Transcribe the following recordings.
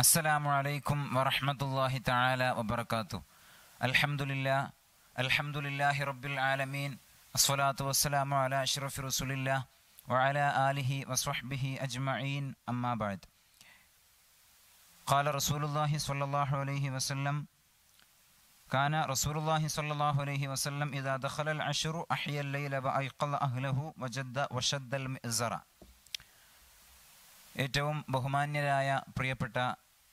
السلام عليكم ورحمة الله تعالى وبركاته الحمد لله الحمد لله رب العالمين الصلاة والسلام على أشرف رسول الله وعلى آله وصحبه أجمعين أما بعد قال رسول الله صلى الله عليه وسلم كان رسول الله صلى الله عليه وسلم إذا دخل العشر أحيا الليل وأيقظ أهله وجد وشد المئزر ഏറ്റവും ബഹുമാന്യരായ പ്രിയപ്പെട്ട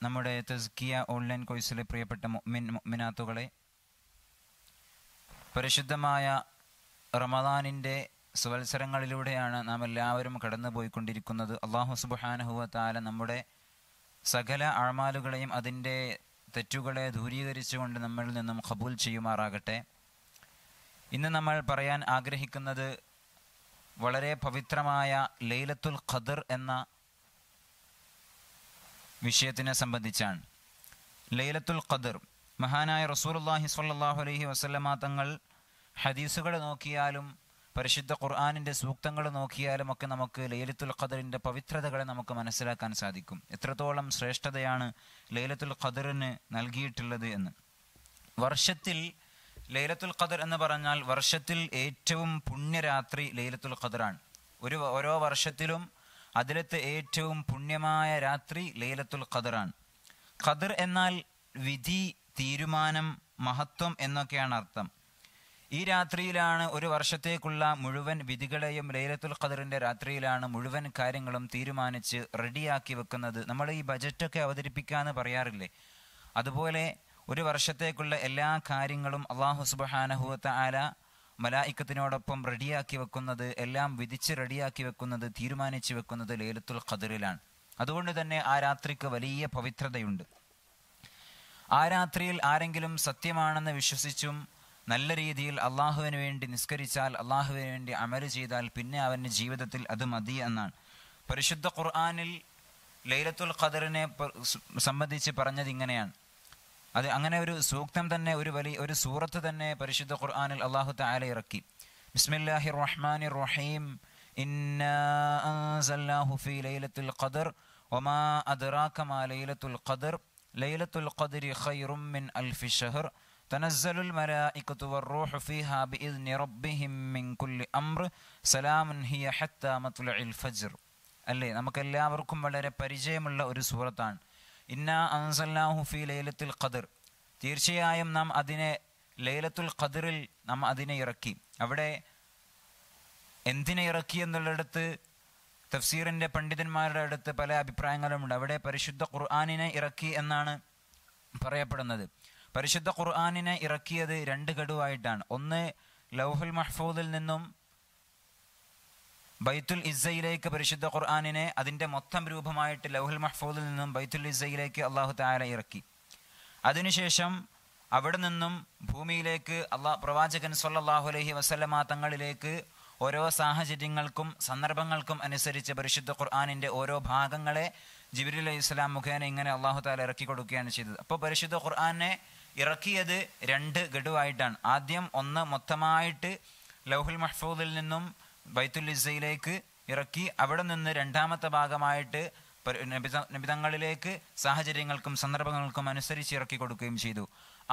നമ്മുടെ തസ്കിയ ഓൺലൈൻ കോഴ്സിലെ പ്രിയപ്പെട്ട മിനാത്തുകളെ പരിശുദ്ധമായ റമദാനിൻ്റെ സുവത്സരങ്ങളിലൂടെയാണ് നാം എല്ലാവരും കടന്നുപോയിക്കൊണ്ടിരിക്കുന്നത് അള്ളാഹു സുബാനഹുവ താല നമ്മുടെ സകല അഴമാലുകളെയും അതിൻ്റെ തെറ്റുകളെ ദൂരീകരിച്ചുകൊണ്ട് നമ്മളിൽ നിന്നും ഖബൂൽ ചെയ്യുമാറാകട്ടെ ഇന്ന് നമ്മൾ പറയാൻ ആഗ്രഹിക്കുന്നത് വളരെ പവിത്രമായ ലൈലത്തുൽ ഖദർ എന്ന വിഷയത്തിനെ സംബന്ധിച്ചാണ് ലൈലത്തുൽ ഖദർ മഹാനായ റസൂലുല്ലാഹി സ്വല്ലല്ലാഹു അലൈഹി വസല്ലമ തങ്ങൾ ഹദീസുകൾ നോക്കിയാലും പരിശുദ്ധ ഖുർആാനിൻ്റെ സൂക്തങ്ങൾ നോക്കിയാലും ഒക്കെ നമുക്ക് ലൈലത്തുൽ ഖദറിൻ്റെ പവിത്രതകളെ നമുക്ക് മനസ്സിലാക്കാൻ സാധിക്കും എത്രത്തോളം ശ്രേഷ്ഠതയാണ് ലൈലത്തുൽ ഖദറിന് നൽകിയിട്ടുള്ളത് എന്ന് വർഷത്തിൽ ലൈലത്തുൽ ഖദർ എന്ന് പറഞ്ഞാൽ വർഷത്തിൽ ഏറ്റവും പുണ്യരാത്രി ലൈലത്തുൽ ഖദറാണ് ഒരു ഓരോ വർഷത്തിലും അതിലത്തെ ഏറ്റവും പുണ്യമായ രാത്രി ലൈലത്തുൽ ഖദറാണ് ഖദർ എന്നാൽ വിധി തീരുമാനം മഹത്വം എന്നൊക്കെയാണ് അർത്ഥം ഈ രാത്രിയിലാണ് ഒരു വർഷത്തേക്കുള്ള മുഴുവൻ വിധികളെയും ലൈലത്തുൽ ഖദറിന്റെ രാത്രിയിലാണ് മുഴുവൻ കാര്യങ്ങളും തീരുമാനിച്ച് റെഡിയാക്കി വെക്കുന്നത് നമ്മൾ ഈ ബജറ്റൊക്കെ അവതരിപ്പിക്കാന്ന് പറയാറില്ലേ അതുപോലെ ഒരു വർഷത്തേക്കുള്ള എല്ലാ കാര്യങ്ങളും അള്ളാഹു സുബഹാനഹുവത്ത ആല മലായിക്കത്തിനോടൊപ്പം റെഡിയാക്കി വെക്കുന്നത് എല്ലാം വിധിച്ച് റെഡിയാക്കി വെക്കുന്നത് തീരുമാനിച്ചു വെക്കുന്നത് ലേലത്തുൽ ഖദറിലാണ് അതുകൊണ്ട് തന്നെ ആ രാത്രിക്ക് വലിയ പവിത്രതയുണ്ട് ആ രാത്രിയിൽ ആരെങ്കിലും സത്യമാണെന്ന് വിശ്വസിച്ചും നല്ല രീതിയിൽ അള്ളാഹുവിന് വേണ്ടി നിസ്കരിച്ചാൽ അള്ളാഹുവിന് വേണ്ടി അമൽ ചെയ്താൽ പിന്നെ അവൻ്റെ ജീവിതത്തിൽ അത് മതി എന്നാണ് പരിശുദ്ധ ഖുർആാനിൽ ലൈലത്തുൽ ഖദറിനെ സംബന്ധിച്ച് പറഞ്ഞത് ഇങ്ങനെയാണ് അത് അങ്ങനെ ഒരു സൂക്തം തന്നെ ഒരു വലിയ ഒരു സൂറത്ത് തന്നെ പരിശുദ്ധ ഖുർആാനിൽ അള്ളാഹു താല ഇറക്കി ബിസ്മില്ലാഹി റഹ്മാനി റഹീം ഫി ലൈലത്തുൽ ഖദർ ഒമാ അദ്റാക്കമാ ലൈലത്തുൽ ഖദർ ലൈലത്തുൽ ഖദരി ഖൈറും മിൻ അൽഫി ഷഹർ تنزل الملائكة والروح فيها بإذن ربهم من كل أمر سلام هي حتى مطلع الفجر അല്ലേ നമുക്കെല്ലാവർക്കും വളരെ പരിചയമുള്ള ഒരു സൂറത്താണ് ഇന്ന അൻസല്ലാഹു ഫി ലൈലത്തുൽ ഖദർ തീർച്ചയായും നാം അതിനെ ലൈലത്തുൽ ഖദറിൽ നാം അതിനെ ഇറക്കി അവിടെ എന്തിനെ ഇറക്കി എന്നുള്ളിടത്ത് തഫ്സീറിൻ്റെ പണ്ഡിതന്മാരുടെ അടുത്ത് പല അഭിപ്രായങ്ങളുമുണ്ട് അവിടെ പരിശുദ്ധ ഖുർആാനിനെ ഇറക്കി എന്നാണ് പറയപ്പെടുന്നത് പരിശുദ്ധ ഖുർആാനിനെ ഇറക്കിയത് രണ്ട് ഗഡുവായിട്ടാണ് ഒന്ന് ലൗഹുൽ മഹ്ഫൂദിൽ നിന്നും ബൈത്തുൽ ഇസയിലേക്ക് പരിശുദ്ധ ഖുർആാനിനെ അതിൻ്റെ മൊത്തം രൂപമായിട്ട് ലൗഹുൽ മഹ്ഫൂദിൽ നിന്നും ബൈത്തുൽ ഇസയിലേക്ക് അള്ളാഹു താര ഇറക്കി അതിനുശേഷം അവിടെ നിന്നും ഭൂമിയിലേക്ക് അള്ളാഹ് പ്രവാചകൻ സല്ലാഹു അലഹി വസല്ലമ തങ്ങളിലേക്ക് ഓരോ സാഹചര്യങ്ങൾക്കും സന്ദർഭങ്ങൾക്കും അനുസരിച്ച് പരിശുദ്ധ ഖുർആാനിൻ്റെ ഓരോ ഭാഗങ്ങളെ ജിബിരി അലൈഹി ഇസ്ലാം മുഖേന ഇങ്ങനെ അള്ളാഹു താല ഇറക്കി കൊടുക്കുകയാണ് ചെയ്തത് അപ്പോൾ പരിശുദ്ധ ഖുർആാനെ ഇറക്കിയത് രണ്ട് ഗഡുവായിട്ടാണ് ആദ്യം ഒന്ന് മൊത്തമായിട്ട് ലൗഹുൽ മഹ്ഫൂദിൽ നിന്നും ബൈത്തുൽ ഇറക്കി അവിടെ നിന്ന് രണ്ടാമത്തെ ഭാഗമായിട്ട് നിബിതങ്ങളിലേക്ക് സാഹചര്യങ്ങൾക്കും സന്ദർഭങ്ങൾക്കും അനുസരിച്ച് ഇറക്കി കൊടുക്കുകയും ചെയ്തു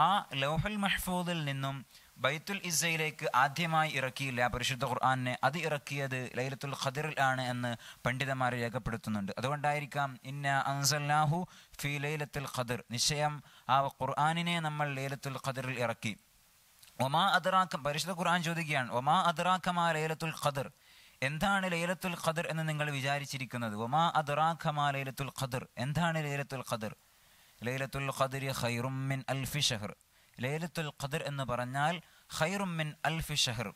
ആ ലോഹൽ മഹ്ഫൂദിൽ നിന്നും ബൈത്തുൽ ഇസയിലേക്ക് ആദ്യമായി ഇറക്കിയില്ല പരിശുദ്ധ ഖുർആാനെ അത് ഇറക്കിയത് ലൈലത്തുൽ ഖദിറിൽ ആണ് എന്ന് പണ്ഡിതന്മാർ രേഖപ്പെടുത്തുന്നുണ്ട് അതുകൊണ്ടായിരിക്കാം ഇന്ന അൻസല്ലാഹു ഫി ലൈലത്തുൽ ഖദിർ നിശ്ചയം ആ ഖുർആാനിനെ നമ്മൾ ലൈലത്തുൽ ഖദിറിൽ ഇറക്കി ഒമാ അദറാഖ് പരിശുദ്ധ ഖുർആൻ ചോദിക്കുകയാണ് ഒമാ മാ ലൈലത്തുൽ ഖദർ എന്താണ് ലൈലത്തുൽ ഖദർ എന്ന് നിങ്ങൾ വിചാരിച്ചിരിക്കുന്നത് ഒമാ മാ ലൈലത്തുൽ ഖദർ എന്താണ് ലൈലത്തുൽ ഖദർ ലൈലത്തുൽ ഖദർ മിൻ അൽഫി ഷഹർ ലൈലത്തുൽ ഖദർ എന്ന് പറഞ്ഞാൽ മിൻ അൽഫി ഷഹർ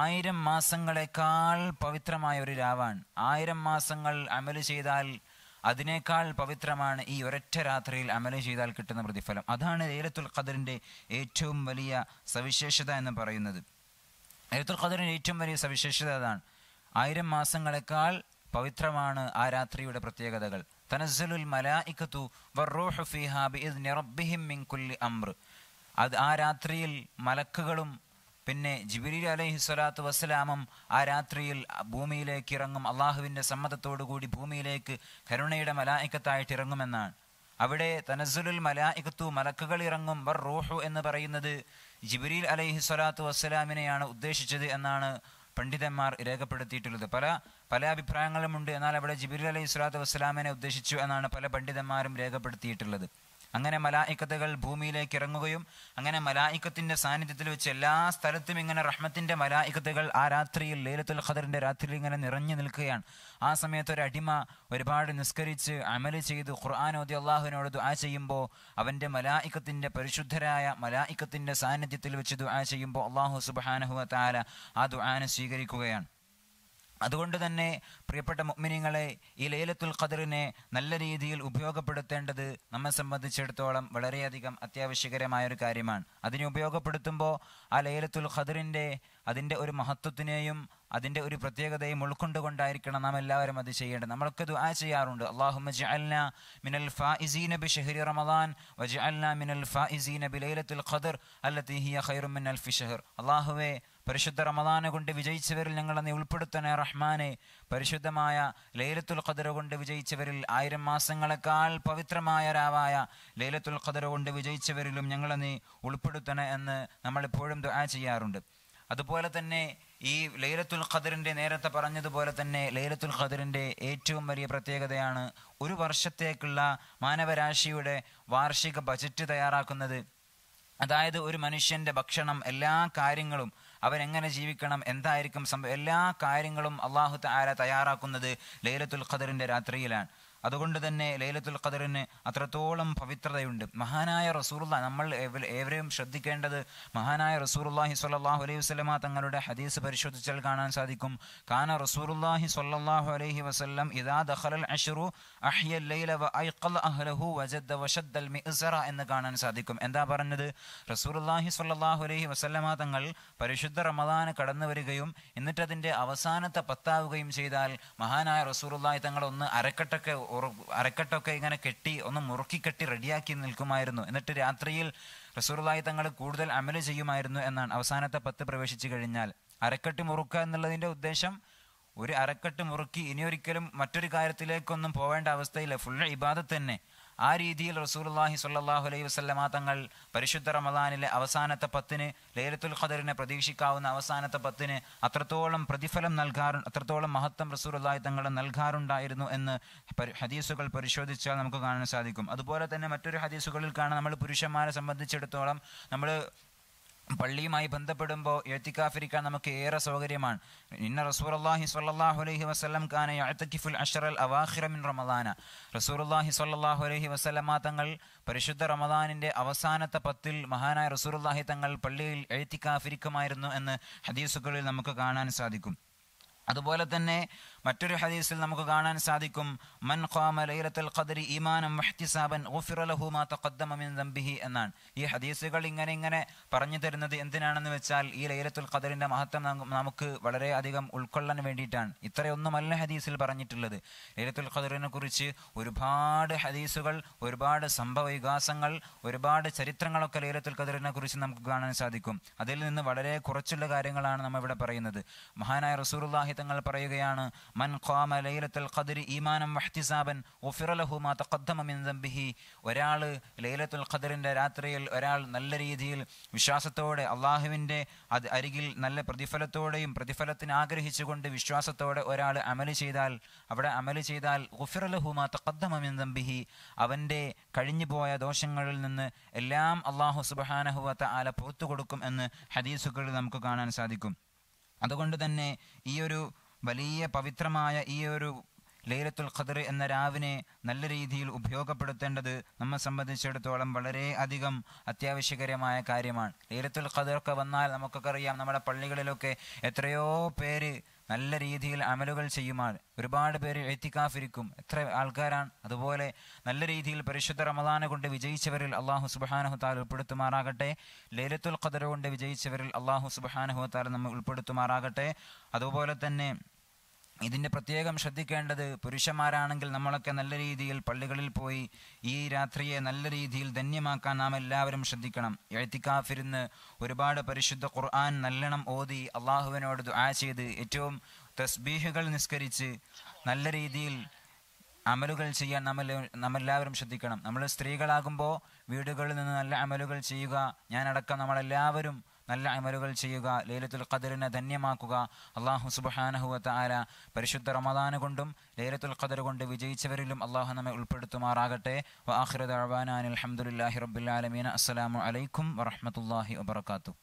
ആയിരം മാസങ്ങളെക്കാൾ പവിത്രമായ ഒരു രാവാണ് ആയിരം മാസങ്ങൾ അമല് ചെയ്താൽ അതിനേക്കാൾ പവിത്രമാണ് ഈ ഒരൊറ്റ രാത്രിയിൽ അമല ചെയ്താൽ കിട്ടുന്ന പ്രതിഫലം അതാണ് ഏലത്തുൽ ഖദറിൻ്റെ ഏറ്റവും വലിയ സവിശേഷത എന്ന് പറയുന്നത് ഏലത്തുൽ ഖദറിൻ്റെ ഏറ്റവും വലിയ സവിശേഷത അതാണ് ആയിരം മാസങ്ങളെക്കാൾ പവിത്രമാണ് ആ രാത്രിയുടെ പ്രത്യേകതകൾ തനസ്സലുൽ മലായിക്കത്തു വർറോഹ് ഫിഹാബി ഇത് മിൻ കുല്ലി അമ്ര അത് ആ രാത്രിയിൽ മലക്കുകളും പിന്നെ ജിബിരി അലൈഹി സ്വലാത്തു വസ്സലാമം ആ രാത്രിയിൽ ഭൂമിയിലേക്ക് ഇറങ്ങും അള്ളാഹുവിൻ്റെ കൂടി ഭൂമിയിലേക്ക് കരുണയുടെ മലായിക്കത്തായിട്ട് ഇറങ്ങുമെന്നാണ് അവിടെ തനസുലുൽ മലായിക്കത്തു മലക്കുകൾ ഇറങ്ങും വർ റൂഹു എന്ന് പറയുന്നത് ജിബിരിൽ അലൈഹി സ്വലാത്തു വസ്സലാമിനെയാണ് ഉദ്ദേശിച്ചത് എന്നാണ് പണ്ഡിതന്മാർ രേഖപ്പെടുത്തിയിട്ടുള്ളത് പല പല അഭിപ്രായങ്ങളുമുണ്ട് എന്നാൽ അവിടെ ജിബിരി അലൈഹി സ്വലാത്തു വസ്സലാമിനെ ഉദ്ദേശിച്ചു എന്നാണ് പല പണ്ഡിതന്മാരും രേഖപ്പെടുത്തിയിട്ടുള്ളത് അങ്ങനെ മലായിക്കത്തുകൾ ഭൂമിയിലേക്ക് ഇറങ്ങുകയും അങ്ങനെ മലായിക്കത്തിൻ്റെ സാന്നിധ്യത്തിൽ വെച്ച് എല്ലാ സ്ഥലത്തും ഇങ്ങനെ റഹ്മത്തിൻ്റെ മലായിക്കത്തുകൾ ആ രാത്രിയിൽ ലൈലത്തുൽ ഖദറിൻ്റെ രാത്രിയിൽ ഇങ്ങനെ നിറഞ്ഞു നിൽക്കുകയാണ് ആ സമയത്ത് ഒരു അടിമ ഒരുപാട് നിസ്കരിച്ച് അമൽ ചെയ്ത് ഖുർആൻ ഓതി അള്ളാഹുവിനോട് ദുആ ചെയ്യുമ്പോൾ അവൻ്റെ മലായിക്കത്തിൻ്റെ പരിശുദ്ധരായ മലായിക്കത്തിൻ്റെ സാന്നിധ്യത്തിൽ വെച്ച് ദുആ ചെയ്യുമ്പോൾ അള്ളാഹു സുബാനഹുവ താല ആ ദുആനെ സ്വീകരിക്കുകയാണ് അതുകൊണ്ട് തന്നെ പ്രിയപ്പെട്ട മുഗ്മിനിങ്ങളെ ഈ ലൈലത്തുൽ ഖദറിനെ നല്ല രീതിയിൽ ഉപയോഗപ്പെടുത്തേണ്ടത് നമ്മെ സംബന്ധിച്ചിടത്തോളം വളരെയധികം അത്യാവശ്യകരമായ ഒരു കാര്യമാണ് അതിനെ ഉപയോഗപ്പെടുത്തുമ്പോൾ ആ ലൈലത്തുൽ ഖദറിൻ്റെ അതിൻ്റെ ഒരു മഹത്വത്തിനെയും അതിൻ്റെ ഒരു പ്രത്യേകതയും ഉൾക്കൊണ്ടുകൊണ്ടായിരിക്കണം നാം എല്ലാവരും അത് ചെയ്യേണ്ടത് നമ്മളൊക്കെ ദുആ ചെയ്യാറുണ്ട് അള്ളാഹുമ്മ ജഅൽന മിനൽ ഫായിസീന ബി ഷഹരി റമദാൻ വജഅൽന മിനൽ ഫായിസീന ബി ലൈലത്തുൽ ഖദർ ഹിയ ഖൈറും മിൻ അൽഫി അള്ളാഹുവേ പരിശുദ്ധ റമദാനെ കൊണ്ട് വിജയിച്ചവരിൽ ഞങ്ങളെ നീ ഉൾപ്പെടുത്തണേ റഹ്മാനെ പരിശുദ്ധമായ ലൈലത്തുൽ ഖദർ കൊണ്ട് വിജയിച്ചവരിൽ ആയിരം മാസങ്ങളെക്കാൾ പവിത്രമായ രാവായ ലൈലത്തുൽ ഖദർ കൊണ്ട് വിജയിച്ചവരിലും ഞങ്ങളെ നീ ഉൾപ്പെടുത്തണേ എന്ന് നമ്മളെപ്പോഴും ദുആ ചെയ്യാറുണ്ട് അതുപോലെ തന്നെ ഈ ലൈലത്തുൽ ഖദറിൻ്റെ നേരത്തെ പറഞ്ഞതുപോലെ തന്നെ ലൈലത്തുൽ ഖദറിൻ്റെ ഏറ്റവും വലിയ പ്രത്യേകതയാണ് ഒരു വർഷത്തേക്കുള്ള മാനവരാശിയുടെ വാർഷിക ബജറ്റ് തയ്യാറാക്കുന്നത് അതായത് ഒരു മനുഷ്യൻ്റെ ഭക്ഷണം എല്ലാ കാര്യങ്ങളും അവരെങ്ങനെ ജീവിക്കണം എന്തായിരിക്കും എല്ലാ കാര്യങ്ങളും അള്ളാഹു താര തയ്യാറാക്കുന്നത് ലൈലത്തുൽ ഖദറിന്റെ രാത്രിയിലാണ് അതുകൊണ്ട് തന്നെ ലൈലത്തുൽ ഖദറിന് അത്രത്തോളം പവിത്രതയുണ്ട് മഹാനായ റസൂറുല്ല നമ്മൾ ഏവരെയും ശ്രദ്ധിക്കേണ്ടത് മഹാനായ റസൂറുല്ലാഹി സ്വല്ലാഹു അലൈഹി വസ്ലമ തങ്ങളുടെ ഹദീസ് പരിശോധിച്ചാൽ കാണാൻ സാധിക്കും കാന റസൂറുല്ലാഹി സ്വല്ലാഹു അലൈഹി വസ്ലം ഇദാ ദഖലൽ അഷറു അഹ്യ ലൈല വ ഐഖൽ അഹ്ലഹു വജദ്ദ വഷദ്ദൽ മിസ്റ എന്ന് കാണാൻ സാധിക്കും എന്താ പറഞ്ഞത് റസൂറുല്ലാഹി സ്വല്ലാഹു അലൈഹി വസ്ലമ തങ്ങൾ പരിശുദ്ധ റമദാൻ കടന്നു വരികയും എന്നിട്ടതിൻ്റെ അവസാനത്തെ പത്താവുകയും ചെയ്താൽ മഹാനായ റസൂറുല്ലാഹി തങ്ങൾ ഒന്ന് അരക്കെട്ടൊക്കെ അരക്കെട്ടൊക്കെ ഇങ്ങനെ കെട്ടി ഒന്ന് മുറുക്കി കെട്ടി റെഡിയാക്കി നിൽക്കുമായിരുന്നു എന്നിട്ട് രാത്രിയിൽ റസൂർലായി തങ്ങൾ കൂടുതൽ അമല് ചെയ്യുമായിരുന്നു എന്നാണ് അവസാനത്തെ പത്ത് പ്രവേശിച്ചു കഴിഞ്ഞാൽ അരക്കെട്ട് മുറുക്കുക എന്നുള്ളതിൻ്റെ ഉദ്ദേശം ഒരു അരക്കെട്ട് മുറുക്കി ഇനിയൊരിക്കലും മറ്റൊരു കാര്യത്തിലേക്കൊന്നും പോവേണ്ട അവസ്ഥയില്ല ഫുൾ ഇബാദത്ത് തന്നെ ആ രീതിയിൽ റസൂലുല്ലാഹി സ്വല്ലാഹു അലൈഹി വസ്ലമാ തങ്ങൾ പരിശുദ്ധ റമദാനിലെ അവസാനത്തെ പത്തിന് ലൈലത്തുൽ ഖദറിനെ പ്രതീക്ഷിക്കാവുന്ന അവസാനത്തെ പത്തിന് അത്രത്തോളം പ്രതിഫലം നൽകാറു അത്രത്തോളം മഹത്വം റസൂലുല്ലാഹി തങ്ങൾ നൽകാറുണ്ടായിരുന്നു എന്ന് ഹദീസുകൾ പരിശോധിച്ചാൽ നമുക്ക് കാണാൻ സാധിക്കും അതുപോലെ തന്നെ മറ്റൊരു ഹദീസുകളിൽ കാണാൻ നമ്മൾ പുരുഷന്മാരെ സംബന്ധിച്ചിടത്തോളം നമ്മൾ പള്ളിയുമായി ബന്ധപ്പെടുമ്പോൾ എത്തിക്കാഫിരിക്കാൻ നമുക്ക് ഏറെ സൗകര്യമാണ് ഇന്ന അള്ളാഹി സ്വല്ലാഹു അലൈഹി വസ്ലം ഖാന അഴത്തക്കിഫുൽ അഷറൽ അവാഹിറമിൻ റമദാന അള്ളാഹി സ്വല്ലാഹു അലൈഹി വസ്ലമാ തങ്ങൾ പരിശുദ്ധ റമദാനിൻ്റെ അവസാനത്തെ പത്തിൽ മഹാനായ അള്ളാഹി തങ്ങൾ പള്ളിയിൽ എഴുത്തിക്കാഫിരിക്കുമായിരുന്നു എന്ന് ഹദീസുകളിൽ നമുക്ക് കാണാൻ സാധിക്കും അതുപോലെ തന്നെ മറ്റൊരു ഹദീസിൽ നമുക്ക് കാണാൻ സാധിക്കും മൻ ഖാമ ലൈലത്തുൽ ലഹു മാ തഖദ്ദമ മിൻ എന്നാണ് ഈ ഹദീസുകൾ ഇങ്ങനെ ഇങ്ങനെ പറഞ്ഞു തരുന്നത് എന്തിനാണെന്ന് വെച്ചാൽ ഈ ലൈലത്തുൽ ഖദറിന്റെ മഹത്വം നമുക്ക് വളരെ അധികം ഉൾക്കൊള്ളാൻ വേണ്ടിയിട്ടാണ് ഇത്രയൊന്നുമല്ല ഹദീസിൽ പറഞ്ഞിട്ടുള്ളത് ലൈലത്തുൽ ഖദറിനെ കുറിച്ച് ഒരുപാട് ഹദീസുകൾ ഒരുപാട് സംഭവ വികാസങ്ങൾ ഒരുപാട് ചരിത്രങ്ങളൊക്കെ ലൈലത്തുൽ ഖദറിനെ കുറിച്ച് നമുക്ക് കാണാൻ സാധിക്കും അതിൽ നിന്ന് വളരെ കുറച്ചുള്ള കാര്യങ്ങളാണ് നമ്മൾ ഇവിടെ പറയുന്നത് മഹാനായ റസൂർ ആയത്തങ്ങൾ പറയുകയാണ് മൻ ഖാമ ലൈലത്തുൽ ഖദരി ഈമാനം വഹ്തിസാബൻ തഖദ്ദമ മിൻ ദംബിഹി ഒരാൾ ലൈലത്തുൽ ഖദറിൻ്റെ രാത്രിയിൽ ഒരാൾ നല്ല രീതിയിൽ വിശ്വാസത്തോടെ അള്ളാഹുവിൻ്റെ അത് അരികിൽ നല്ല പ്രതിഫലത്തോടെയും പ്രതിഫലത്തിന് ആഗ്രഹിച്ചുകൊണ്ട് വിശ്വാസത്തോടെ ഒരാൾ അമല് ചെയ്താൽ അവിടെ അമല് ചെയ്താൽ മാ തഖദ്ദമ മിൻ ദംബിഹി അവൻ്റെ കഴിഞ്ഞുപോയ ദോഷങ്ങളിൽ നിന്ന് എല്ലാം അള്ളാഹു സുബഹാനഹുവത്ത ആല പുറത്തു കൊടുക്കും എന്ന് ഹദീസുകളിൽ നമുക്ക് കാണാൻ സാധിക്കും അതുകൊണ്ട് തന്നെ ഈ ഒരു വലിയ പവിത്രമായ ഈ ഒരു ലൈലത്തുൽ ഖദർ എന്ന രാവിനെ നല്ല രീതിയിൽ ഉപയോഗപ്പെടുത്തേണ്ടത് നമ്മെ സംബന്ധിച്ചിടത്തോളം വളരെ അധികം അത്യാവശ്യകരമായ കാര്യമാണ് ലൈലത്തുൽ ഖദർ ഒക്കെ വന്നാൽ നമുക്കൊക്കെ അറിയാം നമ്മുടെ പള്ളികളിലൊക്കെ എത്രയോ പേര് നല്ല രീതിയിൽ അമലുകൾ ചെയ്യുമാണ് ഒരുപാട് പേര് എത്തിക്കാഫിരിക്കും എത്ര ആൾക്കാരാണ് അതുപോലെ നല്ല രീതിയിൽ പരിശുദ്ധ റമദാനെ കൊണ്ട് വിജയിച്ചവരിൽ അള്ളാഹു സുബാനഹുത്താൽ ഉൾപ്പെടുത്തുമാറാകട്ടെ ലൈലത്തുൽ ഖദർ കൊണ്ട് വിജയിച്ചവരിൽ അള്ളാഹു സുബാനഹുത്താൽ നമ്മൾ ഉൾപ്പെടുത്തുമാറാകട്ടെ അതുപോലെ തന്നെ ഇതിൻ്റെ പ്രത്യേകം ശ്രദ്ധിക്കേണ്ടത് പുരുഷന്മാരാണെങ്കിൽ നമ്മളൊക്കെ നല്ല രീതിയിൽ പള്ളികളിൽ പോയി ഈ രാത്രിയെ നല്ല രീതിയിൽ ധന്യമാക്കാൻ നാം എല്ലാവരും ശ്രദ്ധിക്കണം എഴുത്തിക്കാഫിരുന്ന് ഒരുപാട് പരിശുദ്ധ ഖുർആൻ നല്ലണം ഓതി അള്ളാഹുവിനോട് ദുആ ചെയ്ത് ഏറ്റവും തസ്ബീഹുകൾ നിസ്കരിച്ച് നല്ല രീതിയിൽ അമലുകൾ ചെയ്യാൻ നമ്മൾ നമ്മെല്ലാവരും ശ്രദ്ധിക്കണം നമ്മൾ സ്ത്രീകളാകുമ്പോൾ വീടുകളിൽ നിന്ന് നല്ല അമലുകൾ ചെയ്യുക ഞാനടക്കം നമ്മളെല്ലാവരും നല്ല അമലുകൾ ചെയ്യുക ലൈലത്തുൽ ഖദറിനെ ധന്യമാക്കുക അള്ളാഹു സുബഹാനഹുവത്ത ആര പരിശുദ്ധ റമദാന കൊണ്ടും ലൈലത്തുൽ ഖദർ കൊണ്ട് വിജയിച്ചവരിലും അള്ളാഹു നമ്മെ ഉൾപ്പെടുത്തുമാറാകട്ടെ വാഹിറദ് അഹ്വാനാൻ അലഹമുല്ലാഹി റബുല്ലാലമീൻ അസ്സലാമു അലൈക്കും വറഹമത്തല്ലാഹി വബർക്കാത്തു